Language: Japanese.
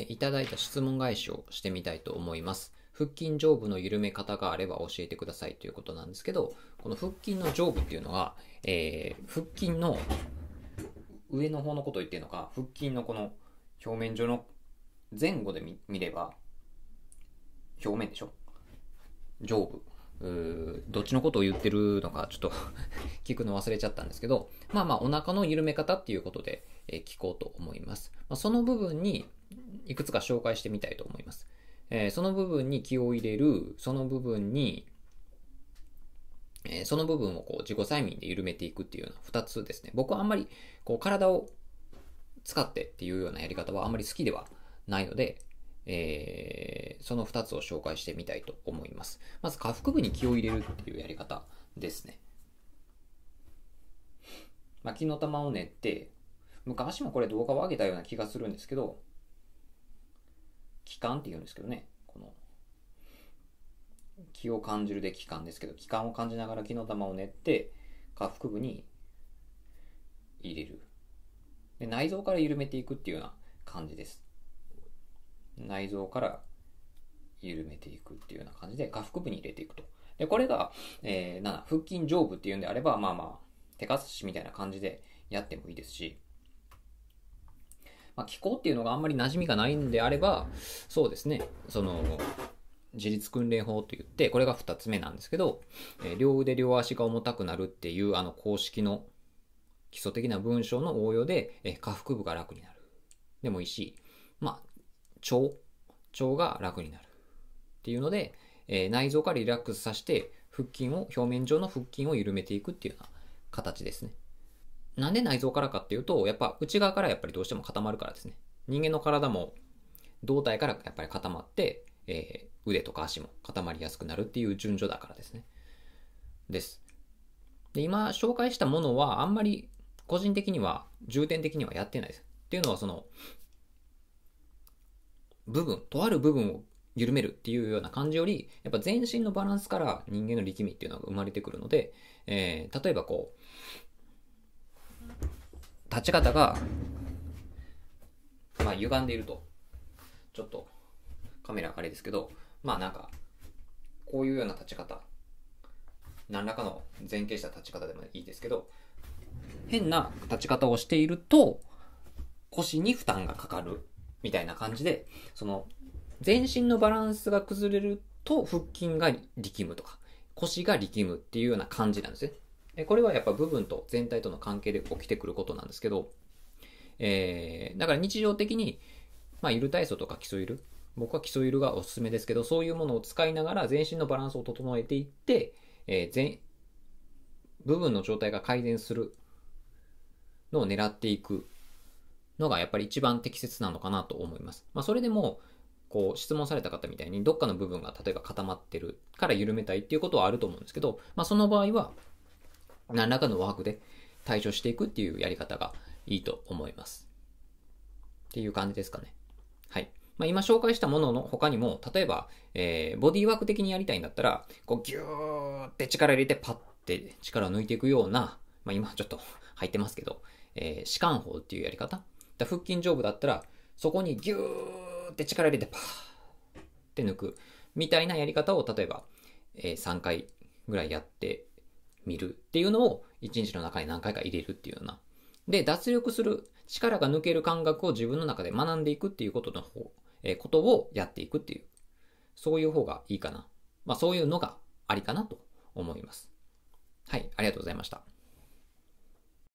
えいただいた質問返しをしてみたいと思います。腹筋上部の緩め方があれば教えてくださいということなんですけど、この腹筋の上部っていうのは、えー、腹筋の上の方のことを言ってるのか、腹筋のこの表面上の前後で見れば、表面でしょ上部。どっちのことを言ってるのかちょっと 聞くの忘れちゃったんですけど、まあまあお腹の緩め方っていうことで、え聞こうと思います。まその部分にいくつか紹介してみたいと思います。えその部分に気を入れる、その部分に、えその部分をこう自己催眠で緩めていくっていうような2つですね。僕はあんまりこう体を使ってっていうようなやり方はあんまり好きではないので、えーその2つを紹介してみたいと思います。まず、下腹部に気を入れるっていうやり方ですね。巻きの玉を練って、昔もこれ動画を上げたような気がするんですけど、気管って言うんですけどね、この、気を感じるで気管ですけど、気管を感じながら気の玉を練って、下腹部に入れる。で内臓から緩めていくっていうような感じです。内臓から緩めていくっていうような感じで、下腹部に入れていくと。で、これが、えー、7、腹筋上部っていうんであれば、まあまあ、手かすしみたいな感じでやってもいいですし、まあ、気候っていうのがあんまり馴染みがないんであれば、そうですね、その、自立訓練法といって、これが2つ目なんですけど、えー、両腕両足が重たくなるっていう、あの公式の基礎的な文章の応用で、えー、下腹部が楽になる。でもいいし、まあ、腸、腸が楽になる。っていうので、えー、内臓からリラックスさせて、腹筋を、表面上の腹筋を緩めていくっていうような形ですね。なんで内臓からかっていうと、やっぱ内側からやっぱりどうしても固まるからですね。人間の体も胴体からやっぱり固まって、えー、腕とか足も固まりやすくなるっていう順序だからですね。です。で、今紹介したものはあんまり個人的には、重点的にはやってないです。っていうのはその、部分、とある部分を緩めるっていうような感じより、やっぱ全身のバランスから人間の力みっていうのが生まれてくるので、えー、例えばこう、立ち方が、まあ歪んでいると、ちょっとカメラあれですけど、まあなんか、こういうような立ち方、何らかの前傾した立ち方でもいいですけど、変な立ち方をしていると、腰に負担がかかるみたいな感じで、その全身のバランスが崩れると腹筋が力むとか、腰が力むっていうような感じなんですね。えこれはやっぱ部分と全体との関係で起きてくることなんですけど、えー、だから日常的に、まあ、イル体操とか基礎イル、僕は基礎イルがおすすめですけど、そういうものを使いながら全身のバランスを整えていって、えー、全、部分の状態が改善するのを狙っていくのがやっぱり一番適切なのかなと思います。まあ、それでも、こう質問された方みたいにどっかの部分が例えば固まってるから緩めたいっていうことはあると思うんですけど、まあ、その場合は何らかのワークで対処していくっていうやり方がいいと思います。っていう感じですかね。はい。まあ、今紹介したものの他にも、例えば、えー、ボディーワーク的にやりたいんだったら、こうギューって力入れてパッて力を抜いていくような、まあ、今ちょっと 入ってますけど、えー、士官法っていうやり方。だ腹筋上部だったら、そこにギューって力入れてパーって抜くみたいなやり方を例えば、えー、3回ぐらいやってみるっていうのを1日の中に何回か入れるっていうような。で、脱力する力が抜ける感覚を自分の中で学んでいくっていうことの方、えー、ことをやっていくっていう、そういう方がいいかな。まあそういうのがありかなと思います。はい、ありがとうございました。